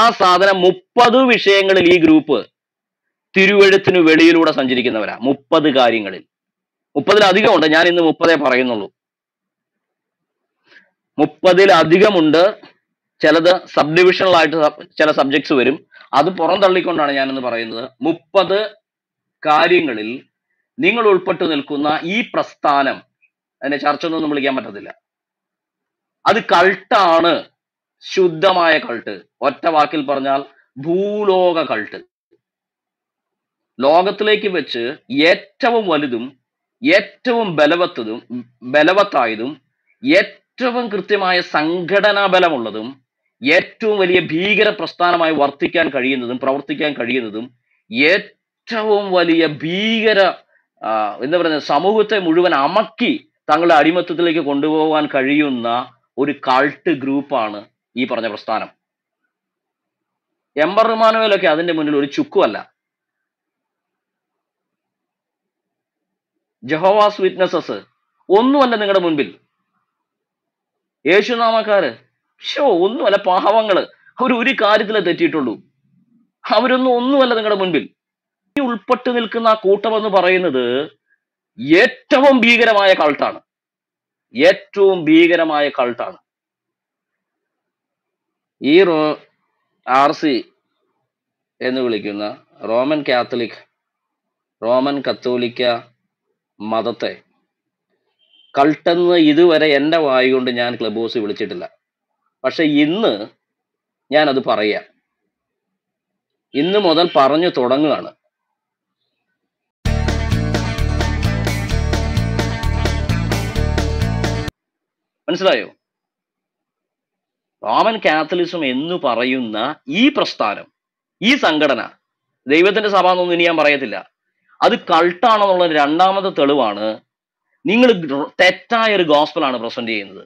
ആ സാധനം മുപ്പത് വിഷയങ്ങളിൽ ഈ ഗ്രൂപ്പ് തിരുവഴുത്തിനു വെളിയിലൂടെ സഞ്ചരിക്കുന്നവരാ മുപ്പത് കാര്യങ്ങളിൽ ഉണ്ട് ഞാൻ ഇന്ന് മുപ്പതേ പറയുന്നുള്ളൂ മുപ്പതിലധികമുണ്ട് ചിലത് സബ് ഡിവിഷണലായിട്ട് ചില സബ്ജക്ട്സ് വരും അത് പുറന്തള്ളിക്കൊണ്ടാണ് ഇന്ന് പറയുന്നത് മുപ്പത് കാര്യങ്ങളിൽ നിങ്ങൾ ഉൾപ്പെട്ടു നിൽക്കുന്ന ഈ പ്രസ്ഥാനം അതിനെ ചർച്ച ഒന്നും വിളിക്കാൻ പറ്റത്തില്ല അത് കൾട്ടാണ് ശുദ്ധമായ കൾട്ട് ഒറ്റ വാക്കിൽ പറഞ്ഞാൽ ഭൂലോക കൾട്ട് ലോകത്തിലേക്ക് വെച്ച് ഏറ്റവും വലുതും ഏറ്റവും ബലവത്തതും ബലവത്തായതും ഏറ്റവും കൃത്യമായ സംഘടനാ ബലമുള്ളതും ഏറ്റവും വലിയ ഭീകര പ്രസ്ഥാനമായി വർത്തിക്കാൻ കഴിയുന്നതും പ്രവർത്തിക്കാൻ കഴിയുന്നതും ഏറ്റവും വലിയ ഭീകര എന്താ പറയുന്ന സമൂഹത്തെ മുഴുവൻ അമക്കി തങ്ങളുടെ അടിമത്തത്തിലേക്ക് കൊണ്ടുപോകാൻ കഴിയുന്ന ഒരു കൾട്ട് ഗ്രൂപ്പാണ് ഈ പറഞ്ഞ പ്രസ്ഥാനം എംബർ റുമാനുവേലൊക്കെ അതിന്റെ മുന്നിൽ ഒരു ചുക്കുമല്ല ജഹോവാസ് വിറ്റ്നസസ് ഒന്നുമല്ല നിങ്ങളുടെ മുൻപിൽ യേശുനാമക്കാര് ഷോ ഒന്നുമല്ല പാവങ്ങള് അവർ ഒരു കാര്യത്തിലേ തെറ്റിയിട്ടുള്ളൂ അവരൊന്നും ഒന്നുമല്ല നിങ്ങളുടെ മുൻപിൽ ഈ ഉൾപ്പെട്ടു നിൽക്കുന്ന ആ എന്ന് പറയുന്നത് ഏറ്റവും ഭീകരമായ കൾട്ടാണ് ഏറ്റവും ഭീകരമായ കൾട്ടാണ് ഈ റോ ആർ സി എന്ന് വിളിക്കുന്ന റോമൻ കാത്തലിക് റോമൻ കത്തോലിക്ക മതത്തെ കൾട്ടെന്ന് ഇതുവരെ എൻ്റെ വായി കൊണ്ട് ഞാൻ ക്ലബ് ഹൗസ് വിളിച്ചിട്ടില്ല പക്ഷെ ഇന്ന് ഞാനത് പറയാം ഇന്ന് മുതൽ പറഞ്ഞു തുടങ്ങുകയാണ് മനസ്സിലായോ റോമൻ കാത്തലിസം എന്ന് പറയുന്ന ഈ പ്രസ്ഥാനം ഈ സംഘടന ദൈവത്തിന്റെ സഭ എന്നൊന്നും ഇനി ഞാൻ പറയത്തില്ല അത് കൾട്ടാണെന്നുള്ള രണ്ടാമത്തെ തെളിവാണ് നിങ്ങൾ തെറ്റായ ഒരു ഗോസ്പലാണ് പ്രസന്റ് ചെയ്യുന്നത്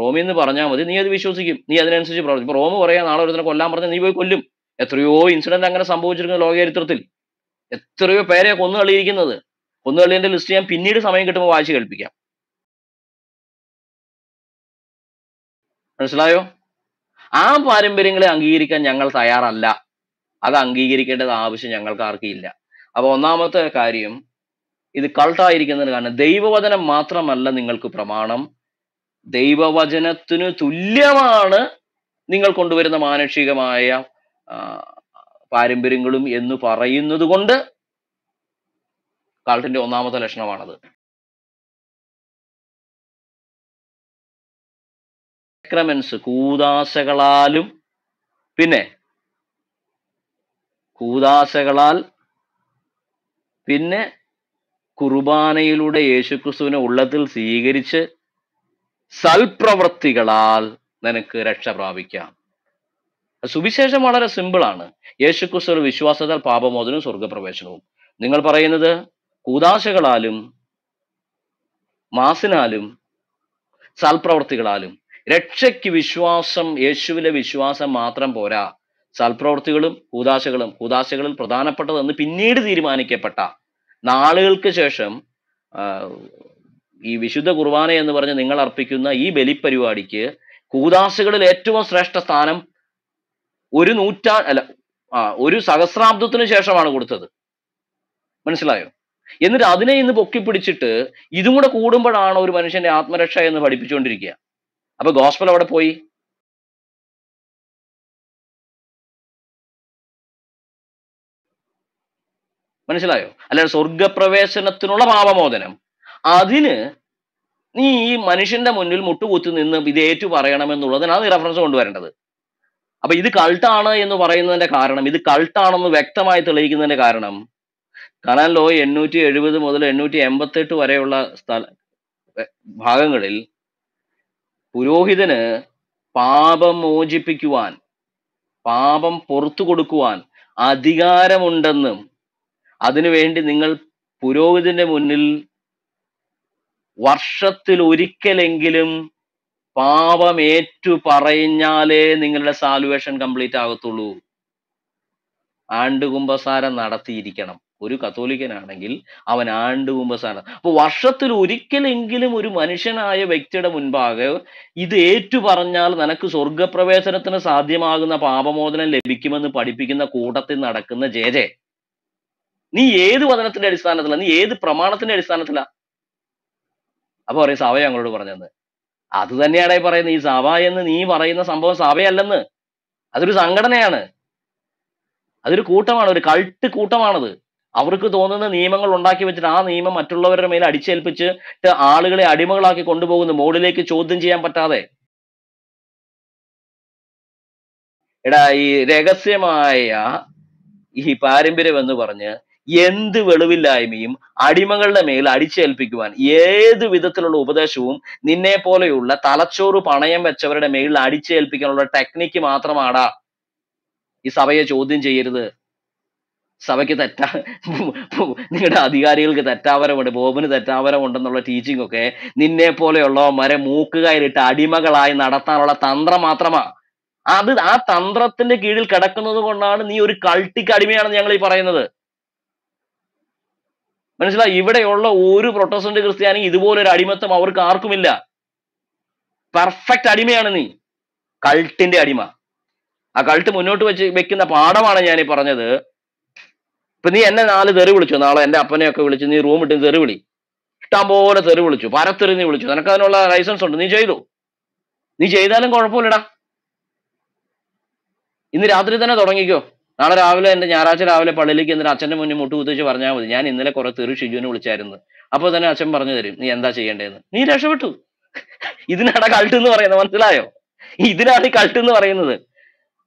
റോമി എന്ന് പറഞ്ഞാൽ മതി നീ അത് വിശ്വസിക്കും നീ അതിനനുസരിച്ച് പ്രവർത്തിക്കും ഇപ്പൊ റോമ് പറയാ നാളെ ഒരുത്തിനെ കൊല്ലാൻ പറഞ്ഞാൽ നീ പോയി കൊല്ലും എത്രയോ ഇൻസിഡന്റ് അങ്ങനെ ലോക ലോകചരിത്രത്തിൽ എത്രയോ പേരെ കൊന്നുകളിയിരിക്കുന്നത് കൊന്നുകളിന്റെ ലിസ്റ്റ് ഞാൻ പിന്നീട് സമയം കിട്ടുമ്പോൾ വായിച്ചു കേൾപ്പിക്കാം മനസ്സിലായോ ആ പാരമ്പര്യങ്ങളെ അംഗീകരിക്കാൻ ഞങ്ങൾ തയ്യാറല്ല അത് അംഗീകരിക്കേണ്ടത് ആവശ്യം ഞങ്ങൾക്ക് ആർക്കില്ല അപ്പൊ ഒന്നാമത്തെ കാര്യം ഇത് കൾട്ടായിരിക്കുന്നതിന് കാരണം ദൈവവചനം മാത്രമല്ല നിങ്ങൾക്ക് പ്രമാണം ദൈവവചനത്തിന് തുല്യമാണ് നിങ്ങൾ കൊണ്ടുവരുന്ന മാനുഷികമായ പാരമ്പര്യങ്ങളും എന്ന് പറയുന്നത് കൊണ്ട് കാൾട്ടിന്റെ ഒന്നാമത്തെ ലക്ഷണമാണത് സക്രമെൻസ് കൂതാശകളാലും പിന്നെ കൂതാശകളാൽ പിന്നെ കുർബാനയിലൂടെ യേശുക്രിസ്തുവിനെ ഉള്ളത്തിൽ സ്വീകരിച്ച് സൽപ്രവൃത്തികളാൽ നിനക്ക് രക്ഷ പ്രാപിക്കാം സുവിശേഷം വളരെ സിമ്പിളാണ് യേശുക്രിസ്തു വിശ്വാസത്താൽ പാപമോചനവും സ്വർഗപ്രവേശനവും നിങ്ങൾ പറയുന്നത് കൂതാശകളാലും മാസിനാലും സൽപ്രവൃത്തികളാലും രക്ഷയ്ക്ക് വിശ്വാസം യേശുവിലെ വിശ്വാസം മാത്രം പോരാ സൽപ്രവൃത്തികളും കൂതാശകളും കൂതാശകളിൽ പ്രധാനപ്പെട്ടതെന്ന് പിന്നീട് തീരുമാനിക്കപ്പെട്ട നാളുകൾക്ക് ശേഷം ഈ വിശുദ്ധ കുർബാന എന്ന് പറഞ്ഞ് നിങ്ങൾ അർപ്പിക്കുന്ന ഈ ബലിപരിപാടിക്ക് കൂതാശകളിൽ ഏറ്റവും ശ്രേഷ്ഠ സ്ഥാനം ഒരു നൂറ്റാ അല്ല ആ ഒരു സഹസ്രാബ്ദത്തിന് ശേഷമാണ് കൊടുത്തത് മനസ്സിലായോ എന്നിട്ട് അതിനെ ഇന്ന് പൊക്കിപ്പിടിച്ചിട്ട് ഇതും കൂടെ കൂടുമ്പോഴാണ് ഒരു മനുഷ്യന്റെ ആത്മരക്ഷ എന്ന് പഠിപ്പിച്ചുകൊണ്ടിരിക്കുക അപ്പൊ ഗോസ്പൽ അവിടെ പോയി മനസ്സിലായോ അല്ലാതെ സ്വർഗപ്രവേശനത്തിനുള്ള പാപമോചനം അതിന് നീ ഈ മനുഷ്യന്റെ മുന്നിൽ മുട്ടുകുത്തി നിന്ന് ഇത് ഏറ്റു പറയണമെന്നുള്ളതിനാണ് റെഫറൻസ് കൊണ്ടുവരേണ്ടത് അപ്പൊ ഇത് കൾട്ടാണ് എന്ന് പറയുന്നതിന്റെ കാരണം ഇത് കൾട്ടാണെന്ന് വ്യക്തമായി തെളിയിക്കുന്നതിന്റെ കാരണം കാണാൻ ലോ എണ്ണൂറ്റി എഴുപത് മുതൽ എണ്ണൂറ്റി എൺപത്തെട്ട് വരെയുള്ള സ്ഥല ഭാഗങ്ങളിൽ പുരോഹിതന് പാപം മോചിപ്പിക്കുവാൻ പാപം പുറത്തു കൊടുക്കുവാൻ അധികാരമുണ്ടെന്നും അതിനുവേണ്ടി നിങ്ങൾ പുരോഹിതന്റെ മുന്നിൽ വർഷത്തിൽ ഒരിക്കലെങ്കിലും പാപം ഏറ്റു പറഞ്ഞാലേ നിങ്ങളുടെ സാലുവേഷൻ കംപ്ലീറ്റ് ആകത്തുള്ളൂ ആണ്ടുകുംഭസാരം നടത്തിയിരിക്കണം ഒരു കത്തോലിക്കനാണെങ്കിൽ അവൻ ആണ്ട് കുമ്പസാണ് അപ്പൊ വർഷത്തിൽ ഒരിക്കലെങ്കിലും ഒരു മനുഷ്യനായ വ്യക്തിയുടെ മുൻപാകെ ഇത് ഏറ്റു പറഞ്ഞാൽ നിനക്ക് സ്വർഗപ്രവേശനത്തിന് സാധ്യമാകുന്ന പാപമോചനം ലഭിക്കുമെന്ന് പഠിപ്പിക്കുന്ന കൂട്ടത്തിൽ നടക്കുന്ന ജയ ജയ നീ ഏത് വചനത്തിന്റെ അടിസ്ഥാനത്തിലാ നീ ഏത് പ്രമാണത്തിന്റെ അടിസ്ഥാനത്തിലാ അപ്പൊ പറയും സാവ ഞങ്ങളോട് പറഞ്ഞെന്ന് അത് തന്നെയാണ് പറയുന്നത് ഈ സഭ എന്ന് നീ പറയുന്ന സംഭവം സഭയല്ലെന്ന് അതൊരു സംഘടനയാണ് അതൊരു കൂട്ടമാണ് ഒരു കൾട്ട് കൂട്ടമാണത് അവർക്ക് തോന്നുന്ന നിയമങ്ങൾ ഉണ്ടാക്കി വെച്ചിട്ട് ആ നിയമം മറ്റുള്ളവരുടെ മേൽ അടിച്ചേൽപ്പിച്ച് ആളുകളെ അടിമകളാക്കി കൊണ്ടുപോകുന്ന മോഡിലേക്ക് ചോദ്യം ചെയ്യാൻ പറ്റാതെ എടാ ഈ രഹസ്യമായ ഈ പാരമ്പര്യം എന്ന് പറഞ്ഞ് എന്ത് വെളിവില്ലായ്മയും അടിമകളുടെ മേൽ അടിച്ചേൽപ്പിക്കുവാൻ ഏത് വിധത്തിലുള്ള ഉപദേശവും നിന്നെ പോലെയുള്ള തലച്ചോറ് പണയം വെച്ചവരുടെ മേൽ അടിച്ചേൽപ്പിക്കാനുള്ള ടെക്നിക്ക് മാത്രമാടാ ഈ സഭയെ ചോദ്യം ചെയ്യരുത് സഭയ്ക്ക് തെറ്റാ നിങ്ങളുടെ അധികാരികൾക്ക് തെറ്റാവരമുണ്ട് ബോബിന് തെറ്റാവരമുണ്ടെന്നുള്ള ടീച്ചിങ് ഒക്കെ നിന്നെ പോലെയുള്ളവന്മാരെ മൂക്കുകയറിട്ട് അടിമകളായി നടത്താനുള്ള തന്ത്രം മാത്രമാ അത് ആ തന്ത്രത്തിന്റെ കീഴിൽ കിടക്കുന്നത് കൊണ്ടാണ് നീ ഒരു കൾട്ടിക്ക് അടിമയാണെന്ന് ഞങ്ങൾ ഈ പറയുന്നത് മനസ്സിലായി ഇവിടെയുള്ള ഒരു പ്രൊട്ടസ്റ്റന്റ് ക്രിസ്ത്യാനി ഇതുപോലൊരു അടിമത്വം അവർക്ക് ആർക്കുമില്ല പെർഫെക്റ്റ് അടിമയാണ് നീ കൾട്ടിന്റെ അടിമ ആ കൾട്ട് മുന്നോട്ട് വെച്ച് വെക്കുന്ന പാഠമാണ് ഞാൻ ഈ പറഞ്ഞത് ഇപ്പൊ നീ എന്നെ നാല് തെറി വിളിച്ചു നാളെ എന്റെ അപ്പനെയൊക്കെ വിളിച്ച് നീ റൂം ഇട്ട് തെറി വിളി ഇഷ്ടം പോലെ തെറി വിളിച്ചു പരത്തെറി നീ വിളിച്ചു നിനക്ക് അതിനുള്ള ലൈസൻസ് ഉണ്ട് നീ ചെയ്തു നീ ചെയ്താലും കുഴപ്പമില്ലടാ ഇന്ന് രാത്രി തന്നെ തുടങ്ങിക്കോ നാളെ രാവിലെ എന്റെ ഞായറാഴ്ച രാവിലെ പള്ളിയിലേക്ക് എന്നിട്ട് അച്ഛന്റെ മുന്നിൽ മുട്ടു കുത്തിച്ച് പറഞ്ഞാൽ മതി ഞാൻ ഇന്നലെ കുറെ തെറി ഷിജുവിനെ വിളിച്ചായിരുന്നു അപ്പോൾ തന്നെ അച്ഛൻ പറഞ്ഞു തരും നീ എന്താ ചെയ്യേണ്ടതെന്ന് നീ രക്ഷപ്പെട്ടു ഇതിനാണ് കൾട്ട് എന്ന് പറയുന്നത് മനസ്സിലായോ ഇതിനാണ് ഈ കൾട്ട് എന്ന് പറയുന്നത്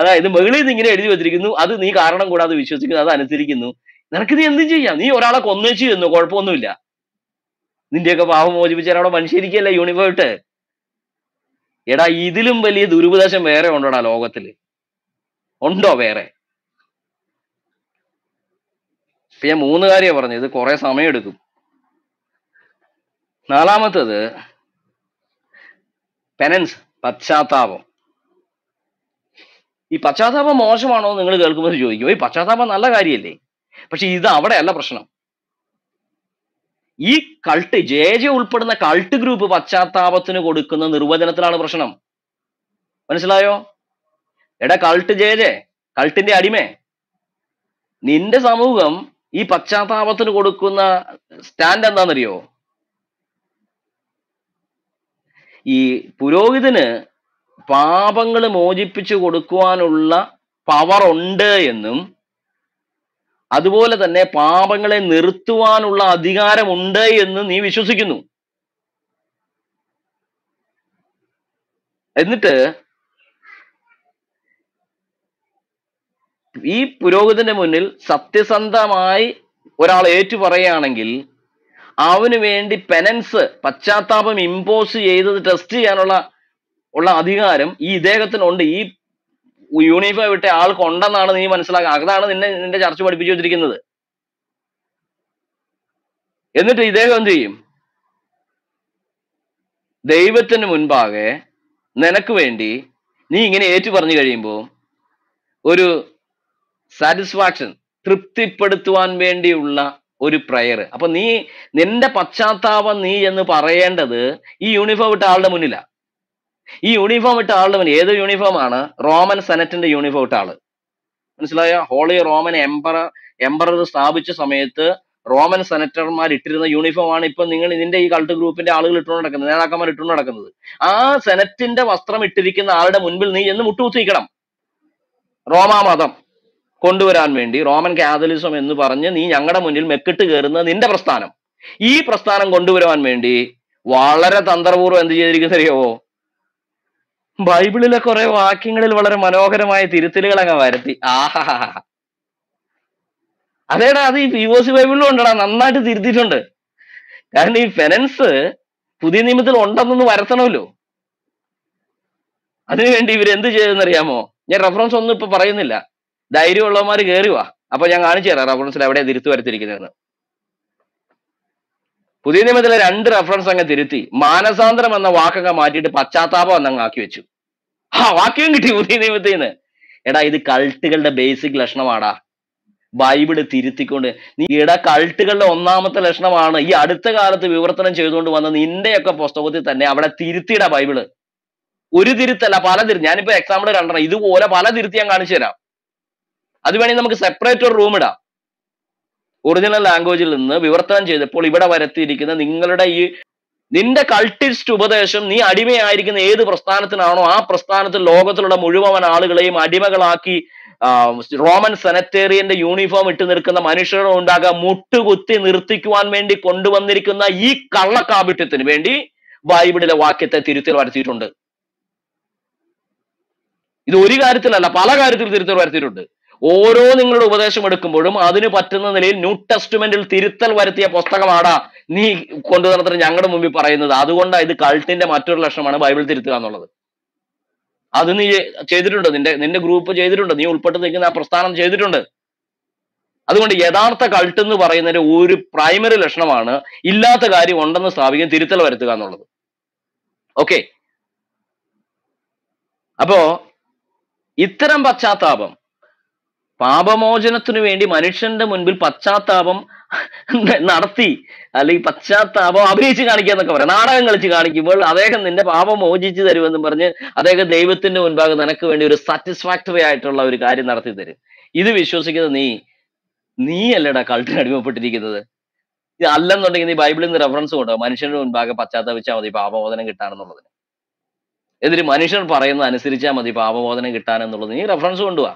അതായത് മുകളിൽ നിന്ന് ഇങ്ങനെ എഴുതി വെച്ചിരിക്കുന്നു അത് നീ കാരണം കൂടാതെ വിശ്വസിക്കുന്നു അത് അനുസരിക്കുന്നു നീ എന്തും ചെയ്യാം നീ ഒരാളെ കൊന്നേച്ചു എന്ന് കുഴപ്പമൊന്നുമില്ല നിന്റെയൊക്കെ പാപം മോചിപ്പിച്ചാൽ മനുഷ്യരിക്കല്ല യൂണിവേഴ്സ് എടാ ഇതിലും വലിയ ദുരുപദേശം വേറെ ഉണ്ടോടാ ലോകത്തില് ഉണ്ടോ വേറെ ഇപ്പൊ ഞാൻ മൂന്ന് കാര്യം പറഞ്ഞു ഇത് സമയം എടുക്കും നാലാമത്തത് പെനൻസ് പശ്ചാത്താപം ഈ പശ്ചാത്താപം മോശമാണോ നിങ്ങൾ കേൾക്കുമ്പോൾ ചോദിക്കും ഈ പശ്ചാത്താപം നല്ല കാര്യമല്ലേ പക്ഷെ ഇത് അവിടെയല്ല പ്രശ്നം ഈ കൾട്ട് ജെ ജെ ഉൾപ്പെടുന്ന കൾട്ട് ഗ്രൂപ്പ് പശ്ചാത്താപത്തിന് കൊടുക്കുന്ന നിർവചനത്തിലാണ് പ്രശ്നം മനസ്സിലായോ എടാ കൾട്ട് ജെ ജെ കൾട്ടിന്റെ അടിമേ നിന്റെ സമൂഹം ഈ പശ്ചാത്താപത്തിന് കൊടുക്കുന്ന സ്റ്റാൻഡ് എന്താണെന്നറിയോ ഈ പുരോഹിതന് പാപങ്ങൾ മോചിപ്പിച്ചു കൊടുക്കുവാനുള്ള പവർ ഉണ്ട് എന്നും അതുപോലെ തന്നെ പാപങ്ങളെ നിർത്തുവാനുള്ള അധികാരമുണ്ട് എന്ന് നീ വിശ്വസിക്കുന്നു എന്നിട്ട് ഈ പുരോഹിതന്റെ മുന്നിൽ സത്യസന്ധമായി ഒരാൾ ഏറ്റു പറയുകയാണെങ്കിൽ അവന് വേണ്ടി പെനൻസ് പശ്ചാത്താപം ഇമ്പോസ് ചെയ്തത് ടെസ്റ്റ് ചെയ്യാനുള്ള ഉള്ള അധികാരം ഈ ഇദ്ദേഹത്തിനുണ്ട് ഈ യൂണിഫോം വിട്ട ആൾക്കുണ്ടെന്നാണ് നീ മനസ്സിലാക്കുക അതാണ് നിന്നെ നിന്റെ ചർച്ച പഠിപ്പിച്ചു വെച്ചിരിക്കുന്നത് എന്നിട്ട് ഇദ്ദേഹം എന്ത് ചെയ്യും ദൈവത്തിന് മുൻപാകെ നിനക്ക് വേണ്ടി നീ ഇങ്ങനെ ഏറ്റു പറഞ്ഞു കഴിയുമ്പോൾ ഒരു സാറ്റിസ്ഫാക്ഷൻ തൃപ്തിപ്പെടുത്തുവാൻ വേണ്ടിയുള്ള ഒരു പ്രയർ അപ്പൊ നീ നിന്റെ പശ്ചാത്താപം നീ എന്ന് പറയേണ്ടത് ഈ യൂണിഫോം ഇട്ട ആളുടെ മുന്നിലാണ് ഈ യൂണിഫോം ഇട്ട ആളുടെ പിന്നെ ഏത് യൂണിഫോമാണ് റോമൻ സെനറ്റിന്റെ യൂണിഫോം ഇട്ട ആള് മനസ്സിലായോ ഹോളി റോമൻ എംപറർ എംപറർ സ്ഥാപിച്ച സമയത്ത് റോമൻ സെനറ്റർമാർ ഇട്ടിരുന്ന യൂണിഫോം ആണ് ഇപ്പൊ നിങ്ങൾ ഇതിന്റെ ഈ കൾട്ട് ഗ്രൂപ്പിന്റെ ആളുകൾ ഇട്ടുകൊണ്ട് നടക്കുന്നത് നേതാക്കന്മാർ ഇട്ടുകൊണ്ട് നടക്കുന്നത് ആ സെനറ്റിന്റെ വസ്ത്രം ഇട്ടിരിക്കുന്ന ആളുടെ മുൻപിൽ നീ എന്ന് മുട്ടുകുത്തിക്കണം റോമാ മതം കൊണ്ടുവരാൻ വേണ്ടി റോമൻ കാതലിസം എന്ന് പറഞ്ഞ് നീ ഞങ്ങളുടെ മുന്നിൽ മെക്കിട്ട് കയറുന്ന നിന്റെ പ്രസ്ഥാനം ഈ പ്രസ്ഥാനം കൊണ്ടുവരുവാൻ വേണ്ടി വളരെ തന്ത്രപൂർവ്വം എന്ത് ചെയ്തിരിക്കുന്നറിയാവോ ബൈബിളിലെ കുറെ വാക്യങ്ങളിൽ വളരെ മനോഹരമായ തിരുത്തലുകൾ അങ്ങ് വരത്തി ആഹാ അതേടാ അത് ഈ പി സി ബൈബിളിലും ഉണ്ടടാ നന്നായിട്ട് തിരുത്തിയിട്ടുണ്ട് കാരണം ഈ ഫെനൻസ് പുതിയ നിയമത്തിൽ ഉണ്ടെന്നൊന്ന് വരത്തണമല്ലോ അതിനുവേണ്ടി ഇവർ എന്ത് അറിയാമോ ഞാൻ റെഫറൻസ് ഒന്നും ഇപ്പൊ പറയുന്നില്ല ധൈര്യമുള്ളവന്മാർ കയറി വാ അപ്പൊ ഞാൻ കാണിച്ചു തരാം റെഫറൻസിൽ എവിടെയാണ് തിരുത്തു വരുത്തിയിരിക്കുന്നതെന്ന് പുതിയ നിയമത്തിലെ രണ്ട് റെഫറൻസ് അങ്ങ് തിരുത്തി മാനസാന്തരം എന്ന വാക്കങ്ങ് മാറ്റിയിട്ട് പശ്ചാത്താപം എന്നങ്ങ് ആക്കി വെച്ചു ആ വാക്യം കിട്ടി പുതിയ നിയമത്തിൽ നിന്ന് എടാ ഇത് കൾട്ടുകളുടെ ബേസിക് ലക്ഷണമാടാ ബൈബിള് തിരുത്തിക്കൊണ്ട് നീ ഇട കൾട്ടുകളുടെ ഒന്നാമത്തെ ലക്ഷണമാണ് ഈ അടുത്ത കാലത്ത് വിവർത്തനം ചെയ്തുകൊണ്ട് വന്ന നിന്റെയൊക്കെ പുസ്തകത്തിൽ തന്നെ അവിടെ തിരുത്തിയിട ബൈബിള് ഒരു തിരുത്തല്ല പല തിരുത്തി ഞാനിപ്പോ എക്സാമ്പിൾ കണ്ടണം ഇതുപോലെ പല തിരുത്തി ഞാൻ കാണിച്ചു തരാം അത് വേണമെങ്കിൽ നമുക്ക് സെപ്പറേറ്റ് ഒരു റൂം ഇടാം ഒറിജിനൽ ലാംഗ്വേജിൽ നിന്ന് വിവർത്തനം ചെയ്തപ്പോൾ ഇവിടെ വരത്തിയിരിക്കുന്ന നിങ്ങളുടെ ഈ നിന്റെ കൾട്ടിസ്റ്റ് ഉപദേശം നീ അടിമയായിരിക്കുന്ന ഏത് പ്രസ്ഥാനത്തിനാണോ ആ പ്രസ്ഥാനത്തിൽ ലോകത്തിലുള്ള മുഴുവൻ ആളുകളെയും അടിമകളാക്കി റോമൻ സെനറ്റേറിയന്റെ യൂണിഫോം ഇട്ട് നിൽക്കുന്ന മനുഷ്യരെ ഉണ്ടാകാൻ മുട്ടുകുത്തി നിർത്തിക്കുവാൻ വേണ്ടി കൊണ്ടുവന്നിരിക്കുന്ന ഈ കള്ളക്കാപിട്യത്തിന് വേണ്ടി ബൈബിളിലെ വാക്യത്തെ തിരുത്തൽ വരുത്തിയിട്ടുണ്ട് ഇത് ഒരു കാര്യത്തിലല്ല പല കാര്യത്തിൽ തിരുത്തൽ വരുത്തിയിട്ടുണ്ട് ഓരോ നിങ്ങളുടെ ഉപദേശം എടുക്കുമ്പോഴും അതിന് പറ്റുന്ന നിലയിൽ ന്യൂ ടെസ്റ്റ്മെന്റിൽ തിരുത്തൽ വരുത്തിയ പുസ്തകമാടാ നീ കൊണ്ടുവന്നിട്ട് ഞങ്ങളുടെ മുമ്പിൽ പറയുന്നത് അതുകൊണ്ടാണ് ഇത് കൾട്ടിന്റെ മറ്റൊരു ലക്ഷണമാണ് ബൈബിൾ തിരുത്തുക എന്നുള്ളത് അത് നീ ചെയ്തിട്ടുണ്ട് നിന്റെ നിന്റെ ഗ്രൂപ്പ് ചെയ്തിട്ടുണ്ട് നീ ഉൾപ്പെട്ട് നിൽക്കുന്ന ആ പ്രസ്ഥാനം ചെയ്തിട്ടുണ്ട് അതുകൊണ്ട് യഥാർത്ഥ കൾട്ട് എന്ന് പറയുന്നതിന്റെ ഒരു പ്രൈമറി ലക്ഷണമാണ് ഇല്ലാത്ത കാര്യം ഉണ്ടെന്ന് സ്ഥാപിക്കാൻ തിരുത്തൽ വരുത്തുക എന്നുള്ളത് ഓക്കെ അപ്പോ ഇത്തരം പശ്ചാത്താപം പാപമോചനത്തിനു വേണ്ടി മനുഷ്യന്റെ മുൻപിൽ പശ്ചാത്താപം നടത്തി അല്ലെങ്കിൽ പശ്ചാത്താപം അഭിനയിച്ച് കാണിക്കുക എന്നൊക്കെ പറയാം നാടകം കളിച്ച് കാണിക്കുമ്പോൾ അദ്ദേഹം നിന്റെ പാപം മോചിച്ചു തരുമെന്നും പറഞ്ഞ് അദ്ദേഹം ദൈവത്തിന്റെ മുൻപാകെ നിനക്ക് വേണ്ടി ഒരു സാറ്റിസ്ഫാക്ടറി ആയിട്ടുള്ള ഒരു കാര്യം നടത്തി തരും ഇത് വിശ്വസിക്കുന്നത് നീ നീ അല്ലടാ കൾട്ടിന് അടിമപ്പെട്ടിരിക്കുന്നത് ഇത് അല്ലെന്നുണ്ടെങ്കിൽ നീ ബൈബിളിൽ നിന്ന് റെഫറൻസ് കൊണ്ടോ മനുഷ്യന്റെ മുൻപാകെ പശ്ചാത്തപിച്ചാൽ മതി പാപമോചനം കിട്ടാനെന്നുള്ളതിന് എന്നിട്ട് മനുഷ്യർ പറയുന്നത് അനുസരിച്ചാൽ മതി പാപമോചനം കിട്ടാനെന്നുള്ളത് നീ റെഫറൻസ് കൊണ്ടുപോവാ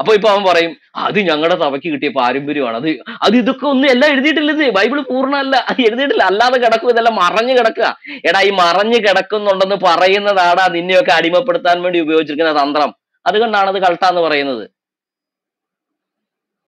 അപ്പൊ ഇപ്പൊ അവൻ പറയും അത് ഞങ്ങളുടെ സഭയ്ക്ക് കിട്ടിയ പാരമ്പര്യമാണ് അത് അത് ഇതൊക്കെ ഒന്നും എല്ലാം എഴുതിയിട്ടില്ലെന്ന് ബൈബിൾ പൂർണ്ണമല്ല അത് എഴുതിയിട്ടില്ല അല്ലാതെ കിടക്കും ഇതെല്ലാം മറഞ്ഞു കിടക്കുക എടാ ഈ മറഞ്ഞു കിടക്കുന്നുണ്ടെന്ന് പറയുന്നതാടാ നിന്നെയൊക്കെ അടിമപ്പെടുത്താൻ വേണ്ടി ഉപയോഗിച്ചിരിക്കുന്ന തന്ത്രം അതുകൊണ്ടാണ് അത് കൾട്ടാന്ന് പറയുന്നത്